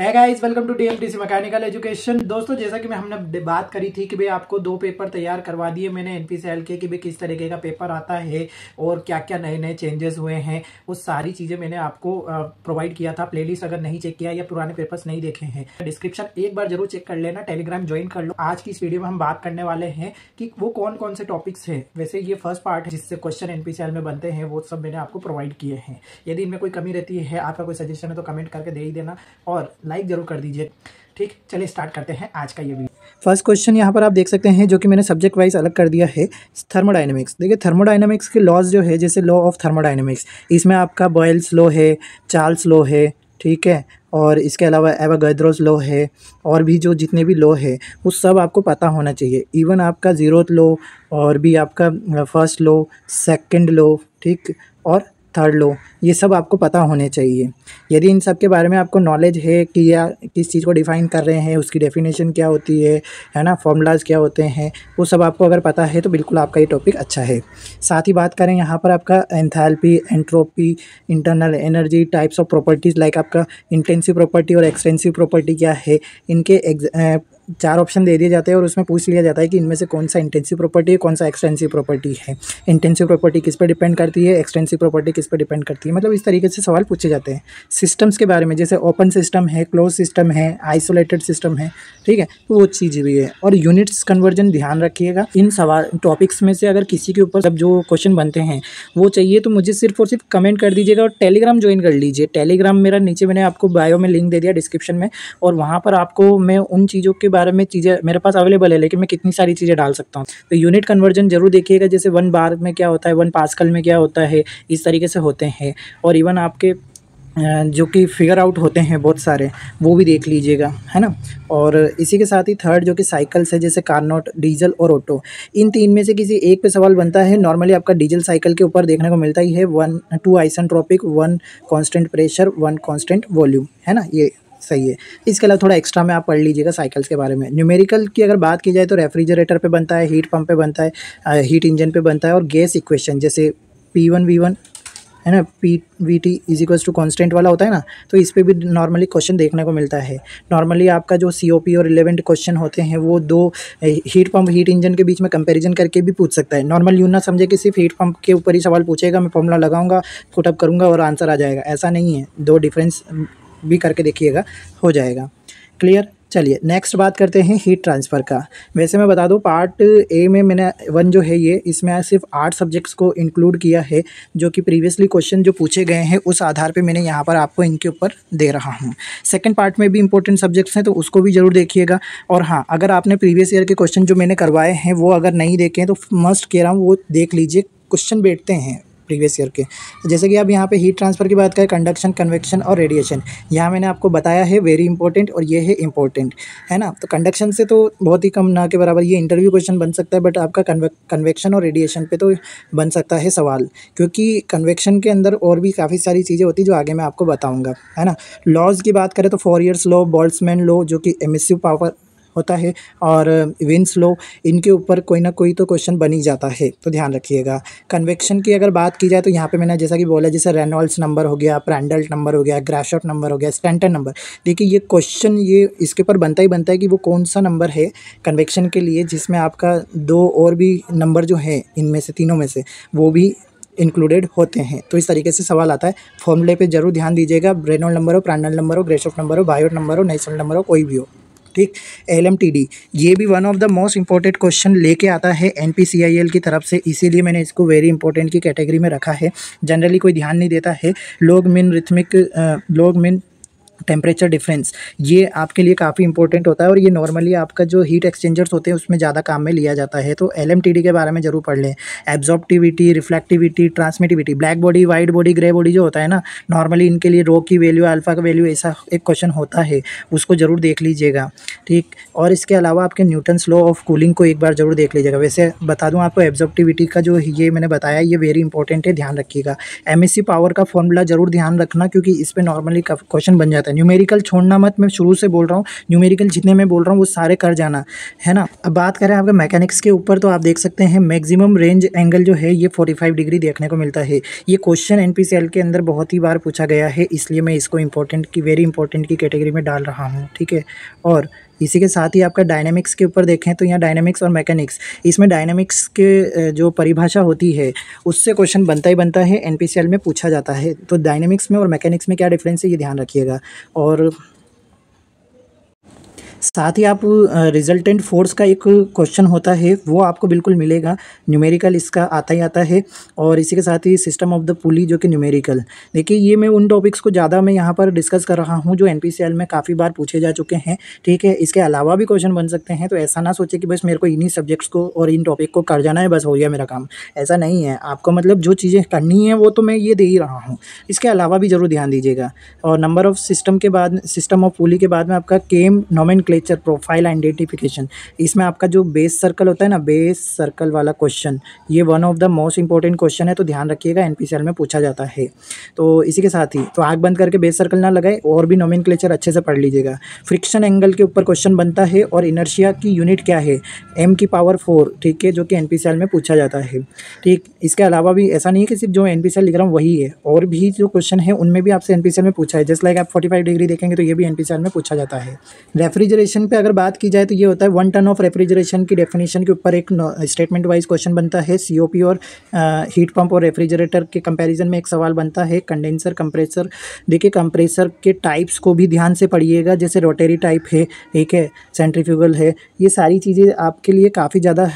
है guys welcome to DMTC mechanical education दोस्तों जैसा कि मैं हमने बात करी थी कि भाई आपको दो पेपर तैयार करवा दिए मैंने पी के कि भाई किस तरीके का पेपर आता है और क्या क्या नए नए चेंजेस हुए हैं वो सारी चीज़ें मैंने आपको प्रोवाइड किया था प्लेलिस्ट अगर नहीं चेक किया या पुराने पेपर्स नहीं देखे हैं डिस्क्रिप्शन एक बार जरूर चेक कर लेना टेलीग्राम ज्वाइन कर लो आज की इस वीडियो में हम बात करने वाले हैं कि वो कौन कौन से टॉपिक्स है वैसे ये फर्स्ट पार्ट है जिससे क्वेश्चन एनपीसीएल में बनते हैं वो सब मैंने आपको प्रोवाइड किए हैं यदि इनमें कोई कमी रहती है आपका कोई सजेशन है तो कमेंट करके दे ही देना और लाइक ज़रूर कर दीजिए ठीक चलिए स्टार्ट करते हैं आज का ये वीडियो फर्स्ट क्वेश्चन यहाँ पर आप देख सकते हैं जो कि मैंने सब्जेक्ट वाइज अलग कर दिया है थर्मोडाइनमिक्स देखिए थर्मोडाइनमिक्स के लॉज जो है जैसे लॉ ऑफ थर्मोडाइनमिक्स इसमें आपका बॉयल्स लॉ है चार्ल्स लॉ है ठीक है और इसके अलावा एवागैद्रोस लॉ है और भी जो जितने भी लॉ है वो सब आपको पता होना चाहिए इवन आपका जीरो लॉ और भी आपका फर्स्ट लॉ सेकंड लॉ ठीक और थर्ड लो ये सब आपको पता होने चाहिए यदि इन सब के बारे में आपको नॉलेज है कि या किस चीज़ को डिफ़ाइन कर रहे हैं उसकी डेफिनेशन क्या होती है है ना फॉर्मूलाज क्या होते हैं वो सब आपको अगर पता है तो बिल्कुल आपका ये टॉपिक अच्छा है साथ ही बात करें यहाँ पर आपका enthalpy entropy internal energy types of properties like आपका इंटेंसिव प्रॉपर्टी और एक्सटेंसिव प्रॉपर्टी क्या है इनके चार ऑप्शन दे दिए जाते हैं और उसमें पूछ लिया जाता है कि इनमें से कौन सा इंटेंसिव प्रॉपर्टी है कौन सा एक्सटेंसिव प्रॉपर्टी है इंटेंसिव प्रॉपर्टी किस पर डिपेंड करती है एक्सटेंसिव प्रॉपर्टी किस पर डिपेंड करती है मतलब इस तरीके से सवाल पूछे जाते हैं सिस्टम्स के बारे में जैसे ओपन सिस्टम है क्लोज सिस्टम है आइसोलेटेड सिस्टम है ठीक है तो वो चीज़ भी है और यूनिट्स कन्वर्जन ध्यान रखिएगा इन सवाल टॉपिक्स में से अगर किसी के ऊपर सब जो क्वेश्चन बनते हैं वो चाहिए तो मुझे सिर्फ और सिर्फ कमेंट कर दीजिएगा और टेलीग्राम ज्वाइन कर लीजिए टेलीग्राम मेरा नीचे मैंने आपको बायो में लिंक दे दिया डिस्क्रिप्शन में और वहाँ पर आपको मैं उन चीज़ों के बारे बारे में चीज़ें मेरे पास अवेलेबल है लेकिन मैं कितनी सारी चीज़ें डाल सकता हूँ तो यूनिट कन्वर्जन जरूर देखिएगा जैसे वन बार में क्या होता है वन पासकल में क्या होता है इस तरीके से होते हैं और इवन आपके जो कि फिगर आउट होते हैं बहुत सारे वो भी देख लीजिएगा है ना और इसी के साथ ही थर्ड जो कि साइकिल्स है जैसे कारनोट डीजल और ऑटो इन तीन में से किसी एक पे सवाल बनता है नॉर्मली आपका डीजल साइकिल के ऊपर देखने को मिलता ही है one two isentropic one constant pressure one constant volume है ना ये सही है इसके अलावा थोड़ा एक्स्ट्रा में आप पढ़ लीजिएगा साइकिल्स के बारे में न्यूमेरिकल की अगर बात की जाए तो रेफ्रिजरेटर पे बनता है हीट पंप पे बनता है हीट इंजन पे बनता है और गैस इक्वेशन जैसे पी वन वी वन है ना P V T is equals to constant वाला होता है ना तो इस पर भी नॉर्मली क्वेश्चन देखने को मिलता है नॉर्मली आपका जो सी ओ पी और रिलेवेंट क्वेश्चन होते हैं वो दो हीट पंप हीट इंजन के बीच में कंपेरिजन करके भी पूछ सकता है नॉर्मल यू ना समझे कि सिर्फ हीट पंप के ऊपर ही सवाल पूछेगा मैं फॉर्मूला लगाऊंगा फुटअप करूँगा और आंसर आ जाएगा ऐसा नहीं है दो डिफरेंस भी करके देखिएगा हो जाएगा क्लियर चलिए नेक्स्ट बात करते हैं हीट ट्रांसफ़र का वैसे मैं बता दूं पार्ट ए में मैंने वन जो है ये इसमें सिर्फ आठ सब्जेक्ट्स को इंक्लूड किया है जो कि प्रीवियसली क्वेश्चन जो पूछे गए हैं उस आधार पे मैंने यहाँ पर आपको इनके ऊपर दे रहा हूँ सेकंड पार्ट में भी इंपॉर्टेंट सब्जेक्ट्स हैं तो उसको भी ज़रूर देखिएगा और हाँ अगर आपने प्रीवियस ईयर के क्वेश्चन जो मैंने करवाए हैं वो अगर नहीं देखे तो मस्ट कह रहा हूँ वो देख लीजिए क्वेश्चन बैठते हैं प्रीवियस ईयर के जैसे कि आप यहाँ पे हीट ट्रांसफर की बात करें कंडक्शन कन्वेक्शन और रेडिएशन यहाँ मैंने आपको बताया है वेरी इंपॉर्टेंट और ये है इंपॉर्टेंट है ना तो कंडक्शन से तो बहुत ही कम ना के बराबर ये इंटरव्यू क्वेश्चन बन सकता है बट आपका कन्वेक्शन और रेडिएशन पर तो बन सकता है सवाल क्योंकि कन्वेक्शन के अंदर और भी काफ़ी सारी चीज़ें होती जो आगे मैं आपको बताऊँगा है ना लॉज की बात करें तो फोर ईयर्स लो बॉल्समैन लो जो कि एमिसिव पावर होता है और विंस लो इनके ऊपर कोई ना कोई तो क्वेश्चन बन ही जाता है तो ध्यान रखिएगा कन्वेक्शन की अगर बात की जाए तो यहाँ पे मैंने जैसा कि बोला जैसे रेनॉल्ड्स नंबर हो गया प्रैंडल्ट नंबर हो गया ग्रैशॉट नंबर हो गया स्टेंटन नंबर देखिए ये क्वेश्चन ये इसके ऊपर बनता ही बनता है कि वो कौन सा नंबर है कन्वेक्शन के लिए जिसमें आपका दो और भी नंबर जो है इनमें से तीनों में से वो भी इंक्लूडेड होते हैं तो इस तरीके से सवाल आता है फॉर्मूले पे जरूर ध्यान दीजिएगा ब्रेनोल नंबर हो प्रांडल नंबर हो ग्रेस ऑफ नंबर हो बायोट नंबर हो नेशनल नंबर हो कोई भी हो ठीक एल ये भी one of the most important question लेके आता है एन की तरफ से इसीलिए मैंने इसको वेरी इंपॉर्टेंट की कैटेगरी में रखा है जनरली कोई ध्यान नहीं देता है लोग मिन रिथमिक लोग मिन टेम्परेचर डिफरेंस ये आपके लिए काफ़ी इंपॉर्टेंट होता है और ये नॉर्मली आपका जो हीट एक्सचेंजर्स होते हैं उसमें ज़्यादा काम में लिया जाता है तो एल के बारे में ज़रूर पढ़ लें absorptivity reflectivity transmissivity black body white body grey body जो होता है ना नॉर्मली इनके लिए रो की वैल्यू अल्फ़ा का वैल्यू ऐसा एक क्वेश्चन होता है उसको ज़रूर देख लीजिएगा ठीक और इसके अलावा आपके न्यूटन स्लो ऑफ कूलिंग को एक बार ज़रूर देख लीजिएगा वैसे बता दूँ आपको एब्जॉर्प्टिविटी का जो ये मैंने बताया ये वेरी इंपॉर्टेंट है ध्यान रखिएगा एम पावर का फॉर्मूला ज़रूर ध्यान रखना क्योंकि इस पर नॉर्मली क्वेश्चन बन जाता है है न्यूमेरिकल छोड़ना मत मैं शुरू से बोल रहा हूँ न्यूमेरिकल जितने मैं बोल रहा हूँ वो सारे कर जाना है ना अब बात करें आपके मैकेनिक्स के ऊपर तो आप देख सकते हैं मैक्सिमम रेंज एंगल जो है ये 45 डिग्री देखने को मिलता है ये क्वेश्चन एन के अंदर बहुत ही बार पूछा गया है इसलिए मैं इसको इंपॉर्टेंट की वेरी इंपॉर्टेंट की कैटेगरी में डाल रहा हूँ ठीक है और इसी के साथ ही आपका डायनेमिक्स के ऊपर देखें तो यहाँ डायनेमिक्स और मैकेनिक्स इसमें डायनेमिक्स के जो परिभाषा होती है उससे क्वेश्चन बनता ही बनता है एन में पूछा जाता है तो डायनेमिक्स में और मैकेनिक्स में क्या डिफरेंस है ये ध्यान रखिएगा और साथ ही आप रिजल्टेंट फोर्स का एक क्वेश्चन होता है वो आपको बिल्कुल मिलेगा न्यूमेरिकल इसका आता ही आता है और इसी के साथ ही सिस्टम ऑफ द पुली जो कि न्यूमेरिकल देखिए ये मैं उन टॉपिक्स को ज़्यादा मैं यहाँ पर डिस्कस कर रहा हूँ जो एन में काफ़ी बार पूछे जा चुके हैं ठीक है इसके अलावा भी क्वेश्चन बन सकते हैं तो ऐसा ना सोचे कि बस मेरे को इन्हीं सब्जेक्ट्स को और इन टॉपिक को कर जाना है बस हो गया मेरा काम ऐसा नहीं है आपको मतलब जो चीज़ें करनी है वो तो मैं ये दे ही रहा हूँ इसके अलावा भी ज़रूर ध्यान दीजिएगा और नंबर ऑफ़ सिस्टम के बाद सिस्टम ऑफ पुली के बाद में आपका केम नॉमेन नोमक्लेचर प्रोफाइल आइडेंटिफिकेशन इसमें आपका जो बेस सर्कल होता है ना बेस सर्कल वाला क्वेश्चन ये one of the most important question है तो ध्यान रखिएगा एन में पूछा जाता है तो इसी के साथ ही तो आग बंद करके बेस सर्कल ना लगाए और भी नोमिन अच्छे से पढ़ लीजिएगा फ्रिक्शन एंगल के ऊपर क्वेश्चन बनता है और इनर्शिया की यूनिट क्या है एम की पावर फोर ठीक है जो कि एन में पूछा जाता है ठीक इसके अलावा भी ऐसा नहीं है कि सिर्फ जो एन लिख रहा हूँ वही है और भी जो क्वेश्चन है उनमें भी आपसे एन में पूछा है जस्ट लाइक आप फोर्टी डिग्री देखेंगे तो ये भी एन में पूछा जाता है रेफ्रिजरेटर रेफ्रिजरेशन पे अगर बात की जाए तो ये होता है वन टन ऑफ रेफ्रिजरेशन की डेफिनेशन के ऊपर एक स्टेटमेंट वाइज क्वेश्चन बनता है सीओपी और हीट पंप और रेफ्रिजरेटर के कंपैरिजन में एक सवाल बनता है कंडेंसर कंप्रेसर देखिए कंप्रेसर के टाइप्स को भी ध्यान से पढ़िएगा जैसे रोटेरी टाइप है एक है सेंट्रीफ्यूगल है ये सारी चीज़ें आपके लिए काफ़ी ज़्यादा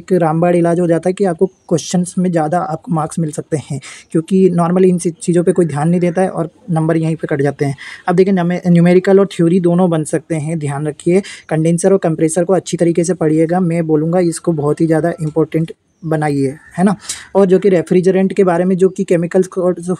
एक रामबाड़ इलाज हो जाता है कि आपको क्वेश्चन में ज़्यादा आपको मार्क्स मिल सकते हैं क्योंकि नॉर्मली इन चीज़ों पर कोई ध्यान नहीं देता है और नंबर यहीं पर कट जाते हैं अब देखिए न्यूमेरिकल और थ्योरी दोनों बन सकते हैं ध्यान ध्यान रखिए कंडेंसर और कंप्रेसर को अच्छी तरीके से पढ़िएगा मैं बोलूँगा इसको बहुत ही ज़्यादा इंपॉर्टेंट बनाइए है ना और जो कि रेफ्रिजरेंट के बारे में जो कि केमिकल्स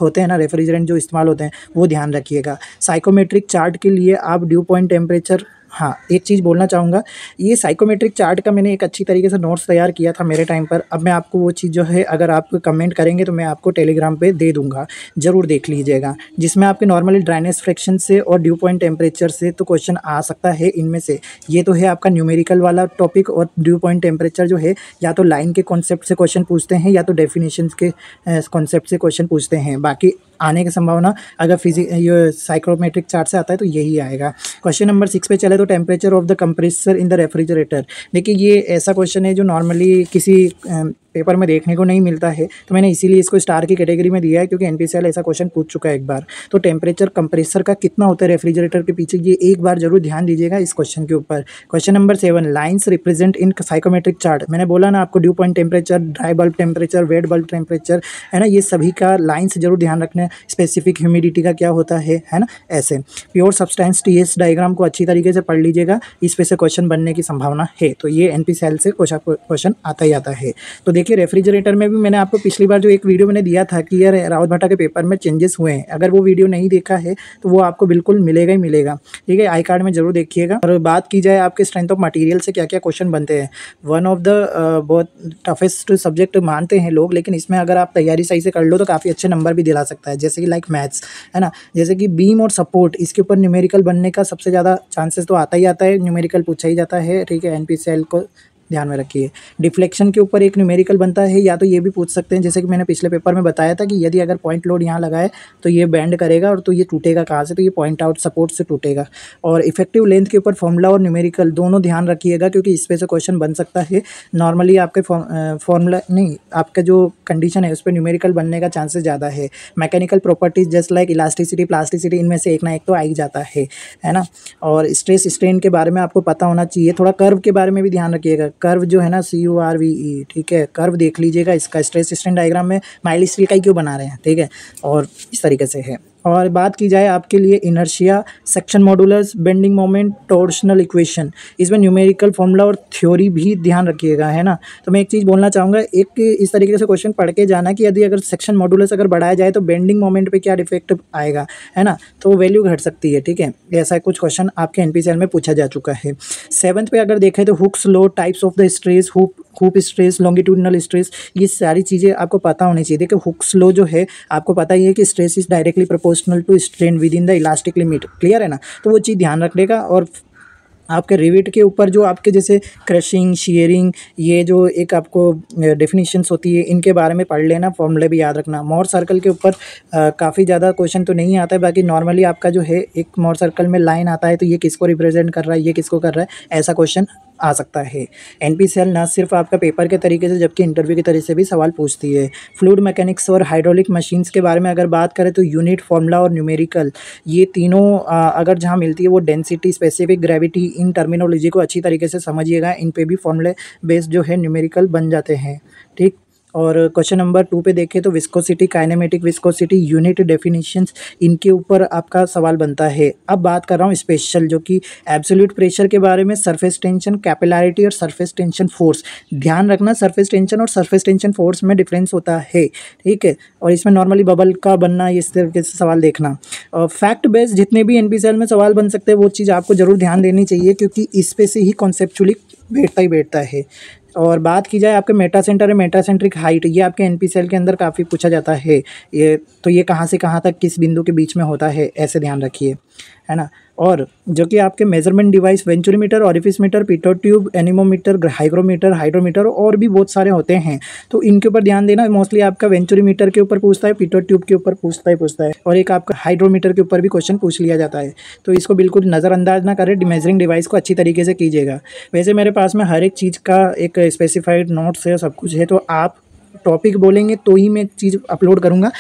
होते हैं ना रेफ्रिजरेंट जो इस्तेमाल होते हैं वो ध्यान रखिएगा साइकोमेट्रिक चार्ट के लिए आप ड्यू पॉइंट टेम्परेचर हाँ एक चीज़ बोलना चाहूँगा ये साइकोमेट्रिक चार्ट का मैंने एक अच्छी तरीके से नोट्स तैयार किया था मेरे टाइम पर अब मैं आपको वो चीज़ जो है अगर आप कमेंट करेंगे तो मैं आपको टेलीग्राम पे दे दूँगा ज़रूर देख लीजिएगा जिसमें आपके नॉर्मली ड्राइनेस फ्रैक्शन से और ड्यू पॉइंट टेम्परेचर से तो क्वेश्चन आ सकता है इनमें से ये तो है आपका न्यूमेरिकल वाला टॉपिक और ड्यू पॉइंट टेम्परेचर जो है या तो लाइन के कॉन्सेप्ट से क्वेश्चन पूछते हैं या तो डेफिनेशन के कॉन्सेप्ट से क्वेश्चन पूछते हैं बाकी आने की संभावना अगर फिजिक ये साइक्रोमेट्रिक चार्ट से आता है तो यही आएगा क्वेश्चन नंबर सिक्स पे चले तो temperature of the compressor in the refrigerator देखिए ये ऐसा क्वेश्चन है जो नॉर्मली किसी पेपर में देखने को नहीं मिलता है तो मैंने इसीलिए इसको स्टार की कैटेगरी में दिया है क्योंकि एन ऐसा क्वेश्चन पूछ चुका है एक बार तो टेम्परेचर कंप्रेसर का कितना होता है रेफ्रिजरेटर के पीछे ये एक बार जरूर ध्यान दीजिएगा इस क्वेश्चन के ऊपर question number seven lines represent in psychrometric chart मैंने बोला ना आपको dew point temperature dry bulb temperature wet bulb temperature है ना ये सभी का लाइन्स जरूर ध्यान रखना है स्पेसिफिक ह्यूमिडिटी का क्या होता है है ना ऐसे pure substance T S diagram को अच्छी तरीके से पढ़ लीजिएगा इस पे से क्वेश्चन बनने की संभावना है तो ये एन पी सेल से क्वेश्चन आता ही आता है तो देखिए रेफ्रिजरेटर में भी मैंने आपको पिछली बार जो एक वीडियो मैंने दिया था कि यार रावत भाटा के पेपर में चेंजेस हुए हैं अगर वो वीडियो नहीं देखा है तो वो आपको बिल्कुल मिलेगा ही मिलेगा ठीक है आई कार्ड में जरूर देखिएगा और बात की जाए आपके स्ट्रेंथ ऑफ मटीरियल से क्या क्या क्वेश्चन बनते हैं वन ऑफ द बहुत टफेस्ट सब्जेक्ट मानते हैं लोग लेकिन इसमें अगर आप तैयारी सही से कर लो तो काफ़ी अच्छे नंबर भी दिला सकता है जैसे कि लाइक मैथ्स है ना जैसे कि बीम और सपोर्ट इसके ऊपर न्यूमेरिकल बनने का सबसे ज़्यादा चांसेस तो आता ही आता है न्यूमेरिकल पूछा ही जाता है ठीक है एन पी को ध्यान में रखिए डिफ्लेक्शन के ऊपर एक न्यूमेरिकल बनता है या तो ये भी पूछ सकते हैं जैसे कि मैंने पिछले पेपर में बताया था कि यदि अगर पॉइंट लोड यहाँ लगाए तो ये बैंड करेगा और तो ये टूटेगा कहाँ से तो ये पॉइंट आउट सपोर्ट से टूटेगा और इफेक्टिव लेंथ के ऊपर फॉर्मूला और न्यूमेरिकल दोनों ध्यान रखिएगा क्योंकि इस पर से क्वेश्चन बन सकता है नॉर्मली आपके फॉर्मूला नहीं आपका जो कंडीशन है उस पर न्यूमेरिकल बनने का चांसेस ज़्यादा है mechanical properties just like elasticity plasticity इनमें से एक ना एक तो आ ही जाता है है ना और स्ट्रेस स्ट्रेन के बारे में आपको पता होना चाहिए थोड़ा कर्व के बारे में भी ध्यान रखिएगा कर्व जो है ना C U R V E ठीक है कर्व देख लीजिएगा इसका स्ट्रेस स्ट्रेन डायग्राम में माइल स्टील का ही क्यों बना रहे हैं ठीक है और इस तरीके से है और बात की जाए आपके लिए inertia section modulus bending moment torsional equation इसमें न्यूमेरिकल फॉर्मूला और थ्योरी भी ध्यान रखिएगा है ना तो मैं एक चीज़ बोलना चाहूँगा एक इस तरीके से क्वेश्चन पढ़ के जाना कि यदि अगर सेक्शन मॉडुलर्स अगर बढ़ाया जाए तो बेंडिंग मोमेंट पर क्या डिफेक्ट आएगा है ना तो वैल्यू घट सकती है ठीक है ऐसा कुछ क्वेश्चन आपके एन में पूछा जा चुका है सेवन्थ पर अगर देखें तो Hooke's law types of the stress hoop hoop stress longitudinal stress ये सारी चीज़ें आपको पता होनी चाहिए देखिए हुक्स लो जो है आपको पता ही है कि stress is directly proportional to strain within the elastic limit clear है ना तो वो चीज़ ध्यान लेगा और आपके रिविट के ऊपर जो आपके जैसे क्रशिंग शेयरिंग ये जो एक आपको डेफिनेशंस होती है इनके बारे में पढ़ लेना फॉर्मूले भी याद रखना मोर सर्कल के ऊपर काफ़ी ज़्यादा क्वेश्चन तो नहीं आता है बाकी नॉर्मली आपका जो है एक मोर सर्कल में लाइन आता है तो ये किसको रिप्रेजेंट कर रहा है ये किसको कर रहा है ऐसा क्वेश्चन आ सकता है एन पी सेल न सिर्फ आपका पेपर के तरीके से जबकि इंटरव्यू के तरीके से भी सवाल पूछती है फ्लूड मैकेनिक्स और हाइड्रोलिक मशीन्स के बारे में अगर बात करें तो यूनिट फॉर्मूला और न्यूमेरिकल ये तीनों अगर जहाँ मिलती है वो डेंसिटी स्पेसिफिक ग्रेविटी इन टर्मिनोलॉजी को अच्छी तरीके से समझिएगा इन पर भी फॉर्मूले बेस्ड जो है न्यूमेरिकल बन जाते हैं ठीक और क्वेश्चन नंबर टू पे देखें तो viscosity kinematic viscosity unit definitions इनके ऊपर आपका सवाल बनता है अब बात कर रहा हूँ स्पेशल जो कि एब्सोल्यूट प्रेशर के बारे में सरफेस टेंशन कैपिलरिटी और सरफेस टेंशन फोर्स ध्यान रखना सरफेस टेंशन और सरफेस टेंशन फोर्स में डिफरेंस होता है ठीक है और इसमें नॉर्मली बबल का बनना इस तरीके से सवाल देखना फैक्ट बेस्ड जितने भी एन में सवाल बन सकते हैं वो चीज़ आपको ज़रूर ध्यान देनी चाहिए क्योंकि इस पर से ही कॉन्सेप्चुअली बैठता ही बैठता है और बात की जाए आपके मेटा सेंटर है मेटा सेंट्रिक हाइट ये आपके एन सेल के अंदर काफ़ी पूछा जाता है ये तो ये कहाँ से कहाँ तक किस बिंदु के बीच में होता है ऐसे ध्यान रखिए है ना और जो कि आपके measurement device venturimeter orifice meter pitot tube anemometer hygrometer hydrometer और भी बहुत सारे होते हैं तो इनके ऊपर ध्यान देना मोस्टली आपका वेंचुरीमीटर के ऊपर पूछता है पीटो ट्यूब के ऊपर पूछता है पूछता है और एक आपका हाइड्रोमीटर के ऊपर भी क्वेश्चन पूछ लिया जाता है तो इसको बिल्कुल नज़रअंदाज ना करें मेजरिंग डिवाइस को अच्छी तरीके से कीजिएगा वैसे मेरे पास में हर एक चीज़ का एक स्पेसिफाइड नोट्स है सब कुछ है तो आप टॉपिक बोलेंगे तो ही मैं चीज़ अपलोड करूँगा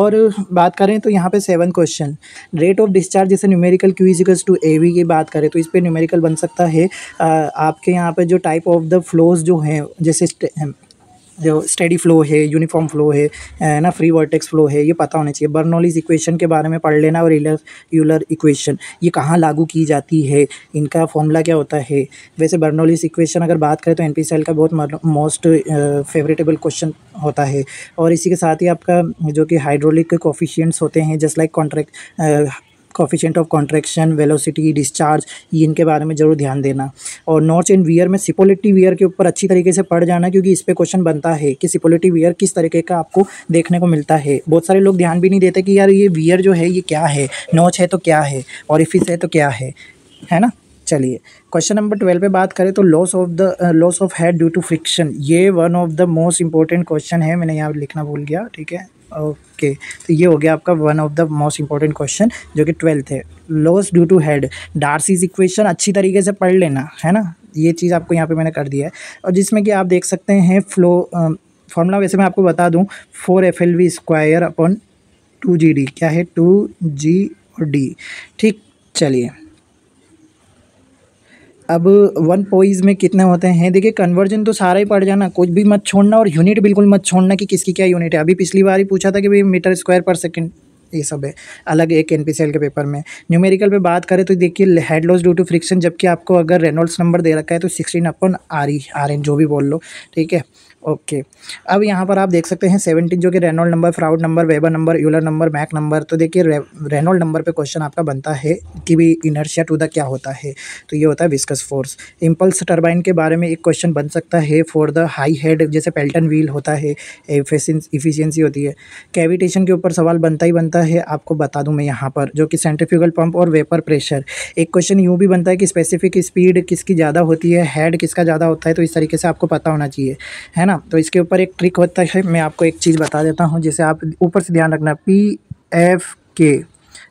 और बात करें तो यहाँ पे seven question rate of discharge जैसे numerical Q equals to A V की बात करें तो इस पर न्यूमेरिकल बन सकता है आपके यहाँ पर जो टाइप ऑफ द फ्लोज जो हैं जैसे जो स्टेडी फ्लो है यूनिफॉर्म फ्लो है है ना फ्री वर्टेक्स फ्लो है ये पता होना चाहिए बर्नोलिस इक्वेशन के बारे में पढ़ लेना और इलर यूलर इक्वेशन ये कहाँ लागू की जाती है इनका फॉर्मूला क्या होता है वैसे बर्नोलिस इक्वेशन अगर बात करें तो एन का बहुत मोस्ट फेवरेटेबल क्वेश्चन होता है और इसी के साथ ही आपका जो कि हाइड्रोलिक कोफिशियंट्स होते हैं just like contract coefficient of contraction velocity discharge इनके बारे में ज़रूर ध्यान देना और नॉर्च एंड वियर में सिपोलिटी वियर के ऊपर अच्छी तरीके से पढ़ जाना क्योंकि इस पर क्वेश्चन बनता है कि सिपोलिटी वियर किस तरीके का आपको देखने को मिलता है बहुत सारे लोग ध्यान भी नहीं देते कि यार ये वियर जो है ये क्या है नॉच है तो क्या है और इफिस है तो क्या है है ना चलिए क्वेश्चन नंबर ट्वेल्व पे बात करें तो loss of the loss of head due to friction ये one of the most important question है मैंने यहाँ लिखना भूल गया ठीक है ओके तो ये हो गया आपका one of the most important question जो कि ट्वेल्थ है loss due to head Darcy's equation अच्छी तरीके से पढ़ लेना है ना ये चीज़ आपको यहाँ पे मैंने कर दिया है और जिसमें कि आप देख सकते हैं फ्लो फॉर्मूला वैसे मैं आपको बता दूँ four F L V square upon two G D क्या है टू जी और डी ठीक चलिए अब वन पॉइज में कितने होते हैं देखिए कन्वर्जन तो सारा ही पड़ जाना कुछ भी मत छोड़ना और यूनिट बिल्कुल मत छोड़ना कि किसकी क्या यूनिट है अभी पिछली बार ही पूछा था कि भाई मीटर स्क्वायर पर सेकेंड ये सब है अलग एक एन के पेपर में न्यूमेरिकल पे बात करें तो देखिए head loss due to friction जबकि आपको अगर रेनोल्ड्स नंबर दे रखा है तो सिक्सटीन अपन आर ही आर एन जो भी बोल लो ठीक है ओके अब यहाँ पर आप देख सकते हैं सेवनटीन जो कि Reynolds number Froude number Weber number Euler number Mach number तो देखिए रे, रेनॉल्ड नंबर पे क्वेश्चन आपका बनता है कि भी इनर्शिया टू द क्या होता है तो ये होता है विस्कस फोर्स इम्पल्स टर्बाइन के बारे में एक क्वेश्चन बन सकता है फॉर द हाई हेड जैसे पेल्टन व्हील होता है इफिशियंसी होती है कैविटेशन के ऊपर सवाल बनता ही बनता है आपको बता दूँ मैं यहाँ पर जो कि सेंट्रीफ्यूगल पम्प और वेपर प्रेशर एक क्वेश्चन यूँ भी बनता है कि स्पेसिफिक स्पीड किसकी ज़्यादा होती है हेड किसका ज़्यादा होता है तो इस तरीके से आपको पता होना चाहिए है ना ना तो इसके ऊपर एक ट्रिक होता है मैं आपको एक चीज़ बता देता हूँ जैसे आप ऊपर से ध्यान रखना पी एफ के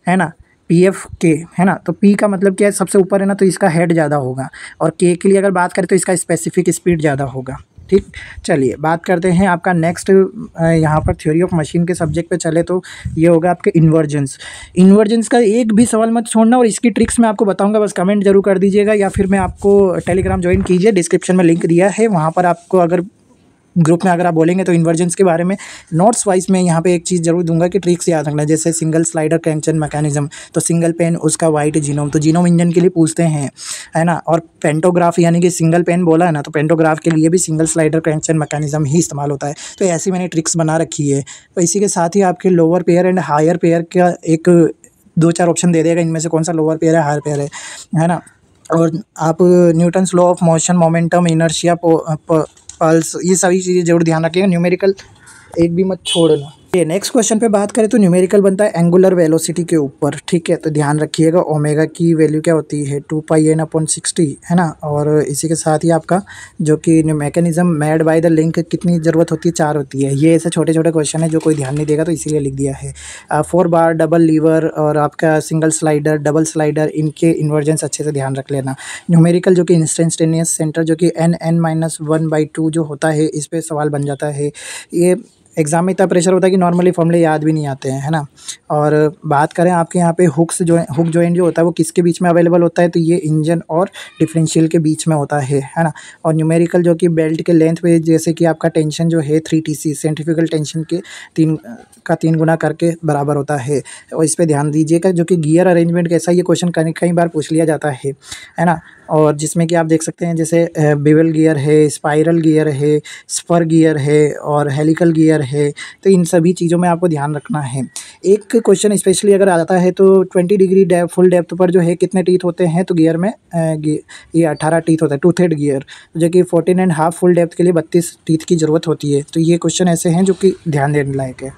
है ना पी एफ के है ना तो पी का मतलब क्या है सबसे ऊपर है ना तो इसका हेड ज़्यादा होगा और के के लिए अगर बात करें तो इसका स्पेसिफिक स्पीड ज़्यादा होगा ठीक चलिए बात करते हैं आपका नेक्स्ट यहाँ पर थ्योरी ऑफ मशीन के सब्जेक्ट पे चले तो ये होगा आपके इन्वर्जेंस इन्वर्जेंस का एक भी सवाल मत छोड़ना और इसकी ट्रिक्स मैं आपको बताऊंगा बस कमेंट जरूर कर दीजिएगा या फिर मैं आपको टेलीग्राम ज्वाइन कीजिए डिस्क्रिप्शन में लिंक दिया है वहाँ पर आपको अगर ग्रुप में अगर आप बोलेंगे तो इन्वर्जेंस के बारे में नोट्स वाइज में यहाँ पे एक चीज़ जरूर दूंगा कि ट्रिक्स याद रखना जैसे सिंगल स्लाइडर क्रैंकचन मैकेनिज्म तो सिंगल पेन उसका वाइट जीनोम तो जीनोम इंजन के लिए पूछते हैं है ना और पेंटोग्राफ यानी कि सिंगल पेन बोला है ना तो पेंटोग्राफ के लिए भी सिंगल स्लाइडर क्रैंकचन मैकेनिज्म ही इस्तेमाल होता है तो ऐसी मैंने ट्रिक्स बना रखी है तो इसी के साथ ही आपके lower pair and higher pair का एक दो चार ऑप्शन दे देगा इनमें से कौन सा लोअर पेयर है हायर पेयर है है ना और आप Newton law of motion momentum inertia pulse ये सारी चीज़ें जरूर ध्यान रखिएगा न्यूमेरिकल एक भी मत छोड़ना ये नेक्स्ट क्वेश्चन पे बात करें तो न्यूमेरिकल बनता है एंगुलर वेलोसिटी के ऊपर ठीक है तो ध्यान रखिएगा ओमेगा की वैल्यू क्या होती है two pi N upon sixty है ना और इसी के साथ ही आपका जो कि mechanism made by the link कितनी ज़रूरत होती है चार होती है ये ऐसे छोटे छोटे क्वेश्चन है जो कोई ध्यान नहीं देगा तो इसीलिए लिख दिया है फोर बार डबल लीवर और आपका सिंगल स्लाइडर डबल स्लाइडर इनके इन्वर्जेंस अच्छे से ध्यान रख लेना न्यूमेरिकल जो कि इंस्टेंटेनियस सेंटर जो कि N N minus one by two जो होता है इस पर सवाल बन जाता है ये एग्ज़ाम में इतना प्रेशर होता है कि नॉर्मली फॉर्मूले याद भी नहीं आते हैं है ना और बात करें आपके यहाँ पे हुक्स जो हुक जॉइंट जो होता है वो किसके बीच में अवेलेबल होता है तो ये इंजन और डिफरेंशियल के बीच में होता है है ना और न्यूमेरिकल जो कि बेल्ट के लेंथ पे जैसे कि आपका टेंशन जो है three T C centrifugal tension के तीन का तीन गुना करके बराबर होता है और इस पर ध्यान दीजिएगा जो कि गियर अरेंजमेंट कैसा ये क्वेश्चन कई बार पूछ लिया जाता है है ना और जिसमें कि आप देख सकते हैं जैसे बेवल गियर है स्पायरल गियर है स्पर गियर है और हेलिकल गियर है तो इन सभी चीज़ों में आपको ध्यान रखना है एक क्वेश्चन स्पेशली अगर आता है तो ट्वेंटी डिग्री डेप फुल डेप्थ पर जो है कितने टीथ होते हैं तो गियर में ये अठारह टीथ होता है टू थर्ड गियर जो कि fourteen and half full depth के लिए बत्तीस टीथ की ज़रूरत होती है तो ये क्वेश्चन ऐसे हैं जो कि ध्यान देने लायक है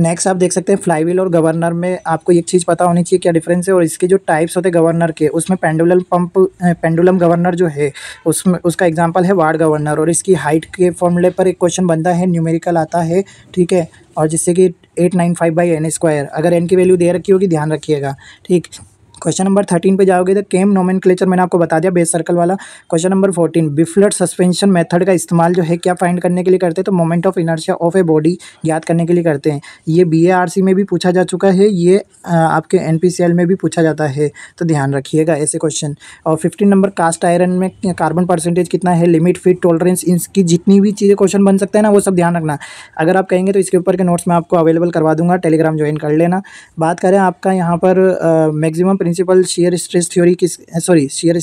नेक्स्ट आप देख सकते हैं फ्लाईवील और गवर्नर में आपको एक चीज़ पता होनी चाहिए क्या डिफरेंस है और इसके जो टाइप्स होते हैं गवर्नर के उसमें पेंडुलम पंप पेंडुलम गवर्नर जो है उसमें उसका एग्जाम्पल है वार्ड गवर्नर और इसकी हाइट के फॉर्मूले पर एक क्वेश्चन बनता है न्यूमेरिकल आता है ठीक है और जिससे कि eight nine five by N square अगर एन की वैल्यू दे रखी होगी ध्यान रखिएगा ठीक क्वेश्चन नंबर थर्टीन पे जाओगे तो केम नोमेन मैंने आपको बता दिया बेस सर्कल वाला question number fourteen bifilar suspension method का इस्तेमाल जो है क्या फाइंड करने के लिए करते हैं तो moment of inertia of a body याद करने के लिए करते हैं ये बी में भी पूछा जा चुका है ये आपके एन में भी पूछा जाता है तो ध्यान रखिएगा ऐसे क्वेश्चन और फिफ्टीन नंबर कास्ट आयरन में कार्बन परसेंटेज कितना है लिमिट फिट टॉलरेंस इसकी जितनी भी चीज़ें क्वेश्चन बन सकते हैं ना वो सब ध्यान रखना अगर आप कहेंगे तो इसके ऊपर के नोट्स मैं आपको अवेलेबल करवा दूंगा टेलीग्राम ज्वाइन कर लेना बात करें आपका यहाँ पर maximum prince principal shear stress theory किस सॉरी शेयर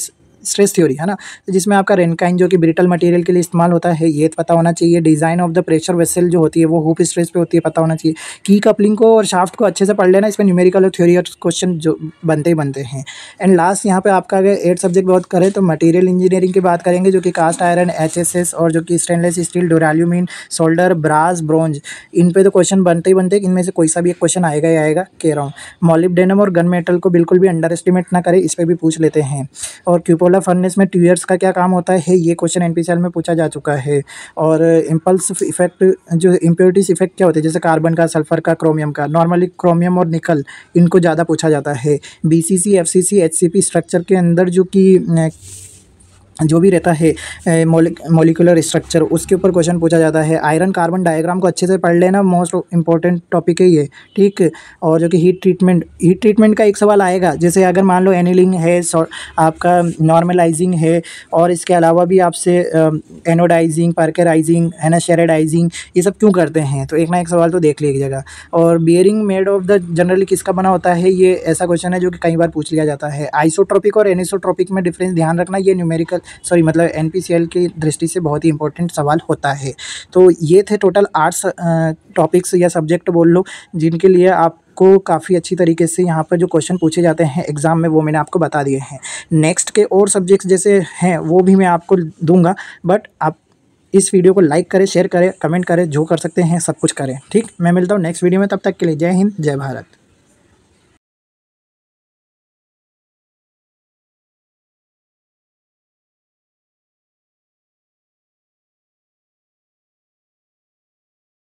स्ट्रेस थ्योरी है ना तो जिसमें आपका रेनकाइन जो कि ब्रिटल मटेरियल के लिए इस्तेमाल होता है ये पता होना चाहिए design of the pressure vessel जो होती है वो हुप स्ट्रेस पे होती है पता होना चाहिए की कपलिंग को और शाफ्ट को अच्छे से पढ़ लेना इसमें न्यूमेरिकल और थ्योरी और क्वेश्चन जो बनते ही बनते हैं एंड लास्ट यहाँ पर आपका अगर एट सब्जेक्ट बहुत करें तो मटेरियल इंजीनियरिंग की बात करेंगे जो कि कास्ट आयरन एच और जो कि stainless steel duralumin solder brass bronze इन पर तो क्वेश्चन बनते ही बनते इनमें से कोई सा भी एक क्वेश्चन आएगा ही आएगा कह रहा हूँ मॉलिप और गन मेटल को बिल्कुल भी अंडर एस्टिमेट ना करें इस पर भी पूछ लेते हैं और क्यूपोल कोला फर्नेस में ट्यूयर्स का क्या काम होता है ये क्वेश्चन एन में पूछा जा चुका है और इम्पल्स इफेक्ट जो इम्प्योरिटीज इफेक्ट क्या होते हैं जैसे कार्बन का सल्फर का क्रोमियम का नॉर्मली क्रोमियम और निकल इनको ज़्यादा पूछा जाता है B C C F C C H C P structure के अंदर जो कि जो भी रहता है मोलिकुलर स्ट्रक्चर उसके ऊपर क्वेश्चन पूछा जाता है आयरन कार्बन डायग्राम को अच्छे से पढ़ लेना मोस्ट इंपॉर्टेंट टॉपिक है ये ठीक और जो कि हीट ट्रीटमेंट हीट ट्रीटमेंट का एक सवाल आएगा जैसे अगर मान लो एनिलिंग है आपका नॉर्मलाइजिंग है और इसके अलावा भी आपसे एनोडाइजिंग पार्केराइजिंग है ना शेरेडाइजिंग ये सब क्यों करते हैं तो एक ना एक सवाल तो देख लीजिएगा और bearing made of the generally किसका बना होता है ये ऐसा क्वेश्चन है जो कि कई बार पूछ लिया जाता है आइसोट्रॉपिक और एनिसोट्रॉपिक में डिफरेंस ध्यान रखना ये न्यूमेरिकल सॉरी मतलब एन की दृष्टि से बहुत ही इंपॉर्टेंट सवाल होता है तो ये थे टोटल आर्ट्स टॉपिक्स या सब्जेक्ट बोल लो जिनके लिए आप आपको काफ़ी अच्छी तरीके से यहाँ पर जो क्वेश्चन पूछे जाते हैं एग्ज़ाम में वो मैंने आपको बता दिए हैं नेक्स्ट के और सब्जेक्ट्स जैसे हैं वो भी मैं आपको दूंगा बट आप इस वीडियो को लाइक करें शेयर करें कमेंट करें जो कर सकते हैं सब कुछ करें ठीक मैं मिलता हूँ नेक्स्ट वीडियो में तब तक के लिए जय हिंद जय भारत